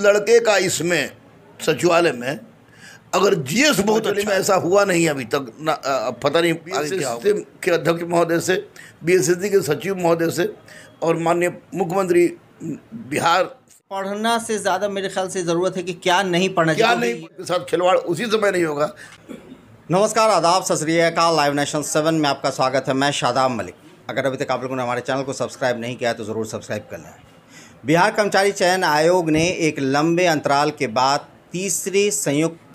लड़के का इसमें सचिवालय में अगर जी एस बहुत अच्छा में ऐसा हुआ नहीं अभी तक ना पता नहीं के अध्यक्ष महोदय से बीएसएससी के सचिव महोदय से और माननीय मुख्यमंत्री बिहार पढ़ना से ज़्यादा मेरे ख्याल से ज़रूरत है कि क्या नहीं पढ़ना क्या नहीं के साथ खिलवाड़ उसी समय नहीं होगा नमस्कार आदाब सत लाइव नेशन सेवन में आपका स्वागत है मैं शादाब मलिक अगर अभी तक आप लोगों ने हमारे चैनल को सब्सक्राइब नहीं किया है तो ज़रूर सब्सक्राइब कर लें बिहार कर्मचारी चयन आयोग ने एक लंबे अंतराल के बाद तीसरी संयुक्त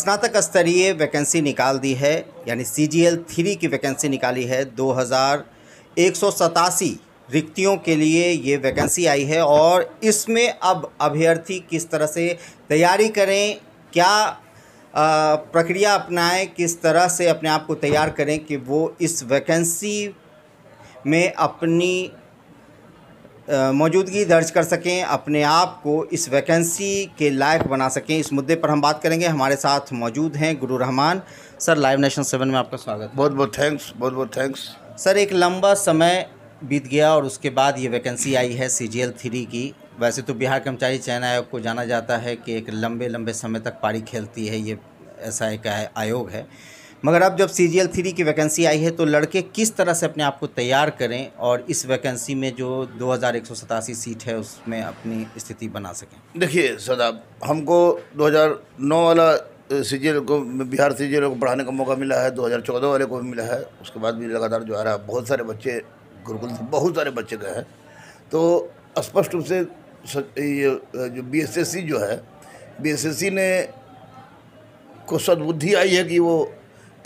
स्नातक स्तरीय वैकेंसी निकाल दी है यानी सी जी एल थ्री की वैकेंसी निकाली है दो हज़ार एक सौ सतासी रिक्तियों के लिए ये वैकेंसी आई है और इसमें अब अभ्यर्थी किस तरह से तैयारी करें क्या प्रक्रिया अपनाएं किस तरह से अपने आप को तैयार करें कि वो इस वैकेंसी में अपनी मौजूदगी दर्ज कर सकें अपने आप को इस वैकेंसी के लायक बना सकें इस मुद्दे पर हम बात करेंगे हमारे साथ मौजूद हैं Guru Rahman sir live nation seven में आपका स्वागत बहुत बहुत थैंक्स बहुत बहुत थैंक्स सर एक लंबा समय बीत गया और उसके बाद ये वैकेंसी आई है सी जी एल थ्री की वैसे तो बिहार कर्मचारी चयन आयोग को जाना जाता है कि एक लंबे लंबे समय तक पारी खेलती है ये ऐसा एक आयोग है मगर अब जब सी जी एल थ्री की वैकेंसी आई है तो लड़के किस तरह से अपने आप को तैयार करें और इस वैकेंसी में जो दो हज़ार एक सौ सतासी सीट है उसमें अपनी स्थिति बना सकें देखिए सदाब हमको दो हज़ार नौ वाला सी जी एल को बिहार सी जी एल को पढ़ाने का मौका मिला है दो हज़ार चौदह वाले को भी मिला है उसके बाद भी लगातार जो आ रहा है बहुत सारे बच्चे गुरुकुल से बहुत सारे बच्चे गए हैं तो स्पष्ट रूप से ये जो बी एस एस सी जो है बी एस एस सी ने को सदबुद्धि आई है कि वो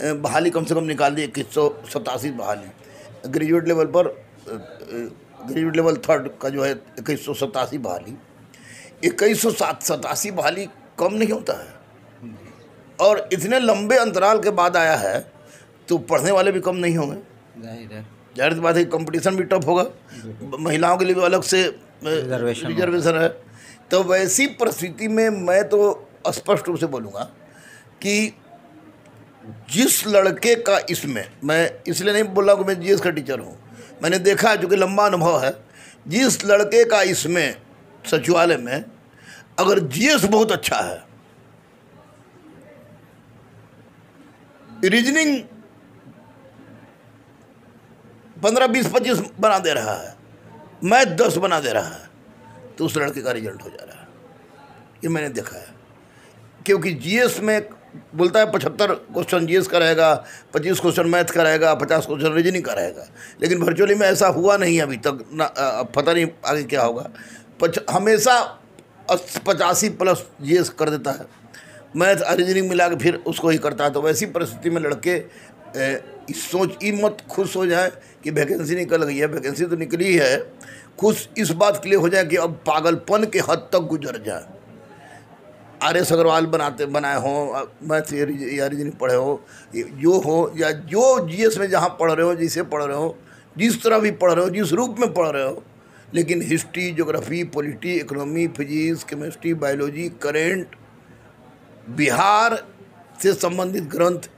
बहाली कम से कम निकाल दी इक्कीस सौ सतासी बहाली ग्रेजुएट लेवल पर ग्रेजुएट लेवल थर्ड का जो है इक्कीस सौ सतासी बहाली इक्कीस सौ सात सतासी बहाली कम नहीं होता है और इतने लंबे अंतराल के बाद आया है तो पढ़ने वाले भी कम नहीं होंगे जाहिर सी बात है कंपटीशन भी टफ होगा महिलाओं के लिए भी अलग से रिजर्वेशन है तो वैसी परिस्थिति में मैं तो स्पष्ट रूप से बोलूँगा कि जिस लड़के का इसमें मैं इसलिए नहीं बोल रहा कि मैं जीएस का टीचर हूँ मैंने देखा है चूँकि लंबा अनुभव है जिस लड़के का इसमें सचिवालय में अगर जीएस बहुत अच्छा है रीजनिंग पंद्रह बीस पच्चीस बना दे रहा है मैथ दस बना दे रहा है तो उस लड़के का रिजल्ट हो जा रहा है ये मैंने देखा है क्योंकि जीएस में बोलता है पचहत्तर क्वेश्चन जी का रहेगा पच्चीस क्वेश्चन मैथ का रहेगा पचास क्वेश्चन रीजनिंग का रहेगा लेकिन वर्चुअली में ऐसा हुआ नहीं अभी तक ना पता नहीं आगे क्या होगा पच हमेशा पचासी प्लस जी कर देता है मैथ रीजनिंग मिला के फिर उसको ही करता है तो वैसी परिस्थिति में लड़के ए, इस सोच ये मत खुश हो जाए कि वैकेंसी निकल गई है वैकेंसी तो निकली है खुश इस बात के लिए हो जाए कि अब पागलपन के हद तक गुजर जाए आर एस अग्रवाल बनाते बनाए हों मैथ रीजनिंग पढ़े हो जो हो या जो जीएस में जहाँ पढ़ रहे हो जिसे पढ़ रहे हो जिस तरह भी पढ़ रहे हो जिस रूप में पढ़ रहे हो लेकिन history geography polity economy physics chemistry biology current Bihar से संबंधित ग्रंथ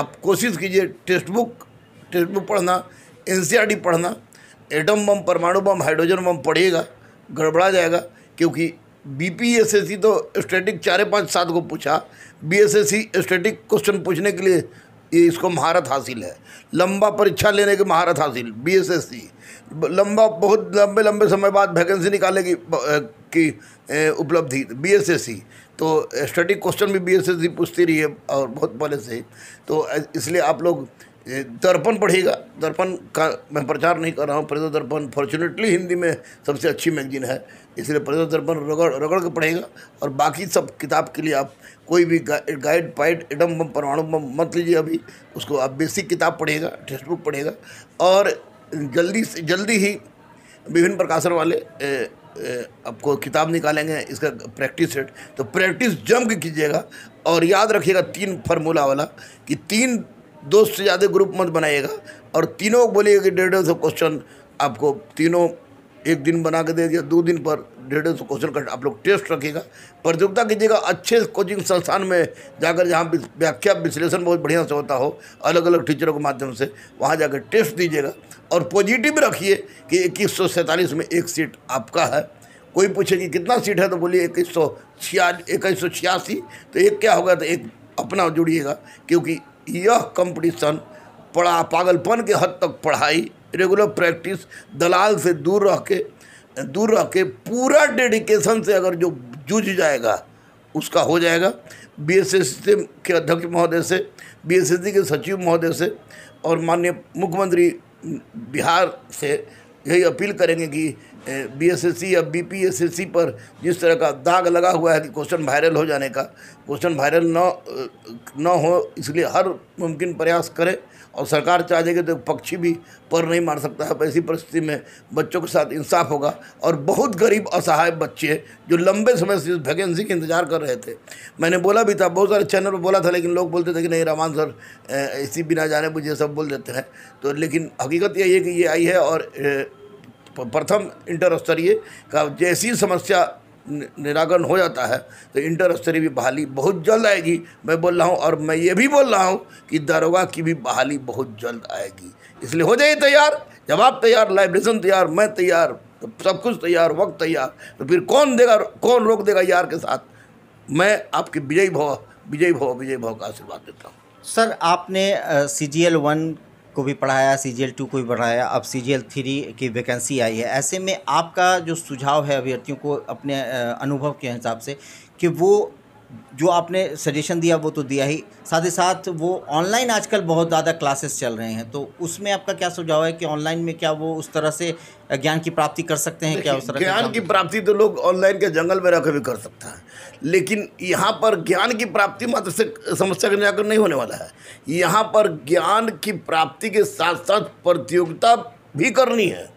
आप कोशिश कीजिए टेक्स्ट बुक टेक्स्ट बुक पढ़ना एन पढ़ना एटम बम परमाणु बम हाइड्रोजन बम पढ़िएगा गड़बड़ा जाएगा क्योंकि बीपीएसएससी तो स्टैटिक चार पाँच सात को पूछा बीएसएससी स्टैटिक क्वेश्चन पूछने के लिए ये इसको महारत हासिल है लंबा परीक्षा लेने की महारत हासिल बीएसएससी लंबा बहुत लंबे लंबे समय बाद वैकेंसी निकालेगी की उपलब्धि बीएसएससी तो स्टैटिक क्वेश्चन भी बीएसएससी पूछती रही है और बहुत पहले से तो इसलिए आप लोग ये दर्पण पढ़ेगा दर्पण का मैं प्रचार नहीं कर रहा हूँ प्रदेश दर्पण फॉर्चुनेटली हिंदी में सबसे अच्छी मैगजीन है इसलिए प्रदेश दर्पण रगड़ रगड़ के पढ़ेगा और बाकी सब किताब के लिए आप कोई भी गा, गाइड पाइड एडम बम परमाणु बम मत लीजिए अभी उसको आप बेसिक किताब पढ़ेगा टेक्स्ट बुक पढ़ेगा और जल्दी से जल्दी ही विभिन्न प्रकाशन वाले ए, आपको किताब निकालेंगे इसका प्रैक्टिस सेट तो प्रैक्टिस जम कीजिएगा और याद रखिएगा तीन फार्मूला वाला कि तीन दोस्त से ज़्यादा ग्रुप मत बनाइएगा और तीनों बोलिएगा कि डेढ़ डेढ़ सौ क्वेश्चन आपको तीनों एक दिन बना के दे दिया दो दिन पर डेढ़ डेढ़ सौ क्वेश्चन का आप लोग टेस्ट रखिएगा प्रतियोगिता कीजिएगा अच्छे कोचिंग संस्थान में जाकर जहाँ व्याख्या विश्लेषण बहुत बढ़िया से होता हो अलग अलग टीचरों के माध्यम से वहाँ जाकर टेस्ट दीजिएगा और पॉजिटिव रखिए कि इक्कीस सौ सैंतालीस में एक सीट आपका है कोई पूछे कि कितना सीट है तो बोलिए इक्कीस सौ छिया इक्कीस सौ छियासी तो एक क्या होगा तो एक अपना जुड़िएगा क्योंकि यह कंपटीशन पढ़ा पागलपन के हद तक पढ़ाई रेगुलर प्रैक्टिस दलाल से दूर रह के दूर रह के पूरा डेडिकेशन से अगर जो जूझ जाएगा उसका हो जाएगा बी एस एस के अध्यक्ष महोदय से बी एस एस के सचिव महोदय से और माननीय मुख्यमंत्री बिहार से यही अपील करेंगे कि बीएसएससी या बीपीएसएससी पर जिस तरह का दाग लगा हुआ है कि क्वेश्चन वायरल हो जाने का क्वेश्चन वायरल न न हो इसलिए हर मुमकिन प्रयास करें और सरकार चाह कि तो पक्षी भी पर नहीं मार सकता है ऐसी परिस्थिति में बच्चों के साथ इंसाफ होगा और बहुत गरीब असहाय बच्चे जो लंबे समय से इस वैकेंसी के इंतजार कर रहे थे मैंने बोला भी था बहुत सारे चैनल पर बोला था लेकिन लोग बोलते थे कि नहीं रामान सर इसी बिना जाने मुझे सब बोल देते हैं तो लेकिन हकीकत यही है कि ये आई है और प्रथम इंटर स्तरीय का जैसी समस्या निराकरण हो जाता है तो इंटर स्तरीय भी बहाली बहुत जल्द आएगी मैं बोल रहा हूँ और मैं ये भी बोल रहा हूँ कि दारोगा की भी बहाली बहुत जल्द आएगी इसलिए हो जाइए तैयार जब आप तैयार लाइब्रेशन तैयार मैं तैयार तो सब कुछ तैयार वक्त तैयार तो फिर कौन देगा कौन रोक देगा यार के साथ मैं आपके विजय भव विजय भव विजय भव का आशीर्वाद देता हूँ सर आपने सी जी एल वन को भी पढ़ाया सी जी टू को भी पढ़ाया अब सी जी एल थ्री की वैकेंसी आई है ऐसे में आपका जो सुझाव है अभ्यर्थियों को अपने अनुभव के हिसाब से कि वो जो आपने सजेशन दिया वो तो दिया ही साथ ही साथ वो ऑनलाइन आजकल बहुत ज़्यादा क्लासेस चल रहे हैं तो उसमें आपका क्या सुझाव है कि ऑनलाइन में क्या वो उस तरह से ज्ञान की प्राप्ति कर सकते हैं क्या उस तरह ज्ञान की प्राप्ति तो लोग ऑनलाइन के जंगल में रहकर भी कर सकता है लेकिन यहाँ पर ज्ञान की प्राप्ति मात्र से समस्या के जाकर नहीं होने वाला है यहाँ पर ज्ञान की प्राप्ति के साथ साथ प्रतियोगिता भी करनी है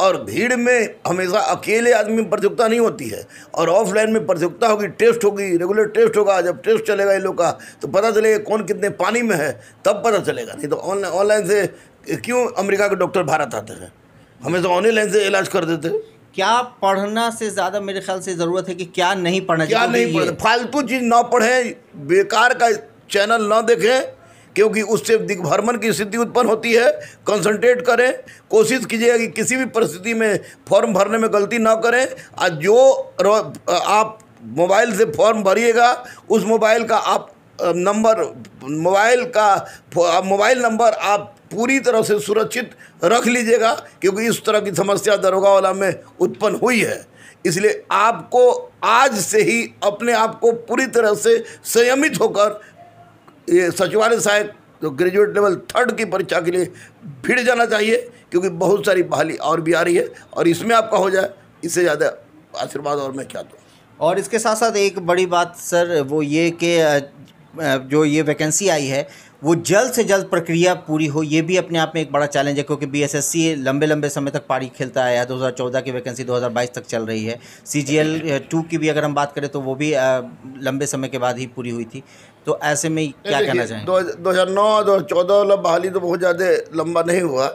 और भीड़ में हमेशा अकेले आदमी में प्रतियोगिता नहीं होती है और ऑफलाइन में प्रतियोगिता होगी टेस्ट होगी रेगुलर टेस्ट होगा जब टेस्ट चलेगा इन लोग का तो पता चलेगा कौन कितने पानी में है तब पता चलेगा नहीं तो ऑनलाइन ऑनलाइन से क्यों अमेरिका के डॉक्टर भारत आते हैं हमेशा ऑनलाइन से इलाज कर देते क्या पढ़ना से ज़्यादा मेरे ख्याल से ज़रूरत है कि क्या नहीं पढ़ना क्या नहीं तो पढ़ना फालतू चीज़ ना पढ़ें बेकार का चैनल ना देखें क्योंकि उससे दिग्भ्रमण की स्थिति उत्पन्न होती है कंसंट्रेट करें कोशिश कीजिएगा कि किसी भी परिस्थिति में फॉर्म भरने में गलती ना करें और जो आप मोबाइल से फॉर्म भरिएगा उस मोबाइल का आप नंबर मोबाइल का मोबाइल नंबर आप पूरी तरह से सुरक्षित रख लीजिएगा क्योंकि इस तरह की समस्या दरोगा वाला में उत्पन्न हुई है इसलिए आपको आज से ही अपने आप को पूरी तरह से संयमित होकर ये सचिवालय साहब तो ग्रेजुएट लेवल थर्ड की परीक्षा के लिए भीड़ जाना चाहिए क्योंकि बहुत सारी बहाली और भी आ रही है और इसमें आपका हो जाए इससे ज़्यादा आशीर्वाद और मैं क्या दूँ और इसके साथ साथ एक बड़ी बात सर वो ये कि जो ये वैकेंसी आई है वो जल्द से जल्द प्रक्रिया पूरी हो ये भी अपने आप में एक बड़ा चैलेंज है क्योंकि बीएसएससी लंबे लंबे समय तक पारी खेलता आया है 2014 की वैकेंसी 2022 तक चल रही है सीजीएल टू की भी अगर हम बात करें तो वो भी लंबे समय के बाद ही पूरी हुई थी तो ऐसे में क्या कहना चाहेंगे दो हज़ार नौ दो हज़ार चौदह वाला बहाली तो बहुत ज़्यादा लंबा नहीं हुआ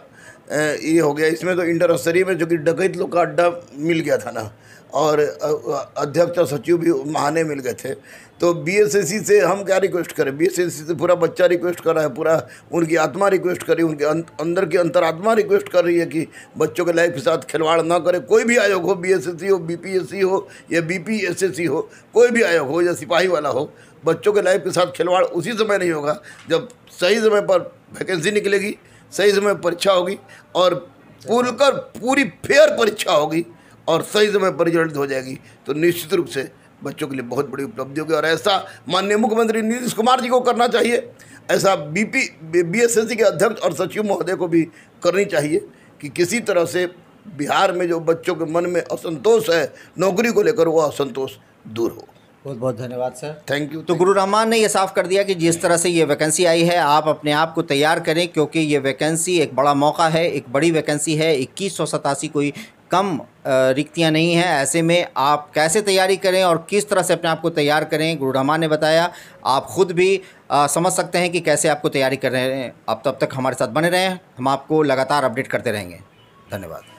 ये हो गया इसमें तो इंटर में जो कि डकैत लोग का अड्डा मिल गया था ना और अध्यक्ष और सचिव भी महाने मिल गए थे तो बीएसएससी से हम क्या रिक्वेस्ट करें बीएसएससी से पूरा बच्चा रिक्वेस्ट कर रहा है पूरा उनकी आत्मा रिक्वेस्ट करी उनके अं, अंदर की अंतरात्मा रिक्वेस्ट कर रही है कि बच्चों के लाइफ के साथ खिलवाड़ ना करे कोई भी आयोग हो बीएसएससी हो बीपीएससी हो या बीपीएसएससी हो कोई भी आयोग हो या सिपाही वाला हो बच्चों के लाइफ के साथ खिलवाड़ उसी समय नहीं होगा जब सही समय पर वैकेंसी निकलेगी सही समय परीक्षा होगी और खुलकर पूरी फेयर परीक्षा होगी और सही समय पर रिजल्ट हो जाएगी तो निश्चित रूप से बच्चों के लिए बहुत बड़ी उपलब्धि होगी और ऐसा माननीय मुख्यमंत्री नीतीश कुमार जी को करना चाहिए ऐसा बीपी बीएसएससी के अध्यक्ष और सचिव महोदय को भी करनी चाहिए कि किसी तरह से बिहार में जो बच्चों के मन में असंतोष है नौकरी को लेकर वो असंतोष दूर हो बहुत बहुत धन्यवाद सर थैंक यू तो गुरु रहमान ने ये साफ कर दिया कि जिस तरह से ये वैकेंसी आई है आप अपने आप को तैयार करें क्योंकि ये वैकेंसी एक बड़ा मौका है एक बड़ी वैकेंसी है इक्कीस सौ सतासी कोई कम रिक्तियाँ नहीं हैं ऐसे में आप कैसे तैयारी करें और किस तरह से अपने आप को तैयार करें गुरु रहमान ने बताया आप ख़ुद भी आ, समझ सकते हैं कि कैसे आपको तैयारी कर रहे हैं आप तब तक हमारे साथ बने रहें हम आपको लगातार अपडेट करते रहेंगे धन्यवाद